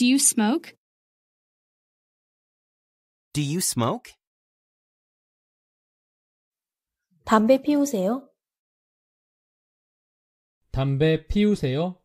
Do you smoke? Do you smoke? 담배 피우세요? 담배 피우세요?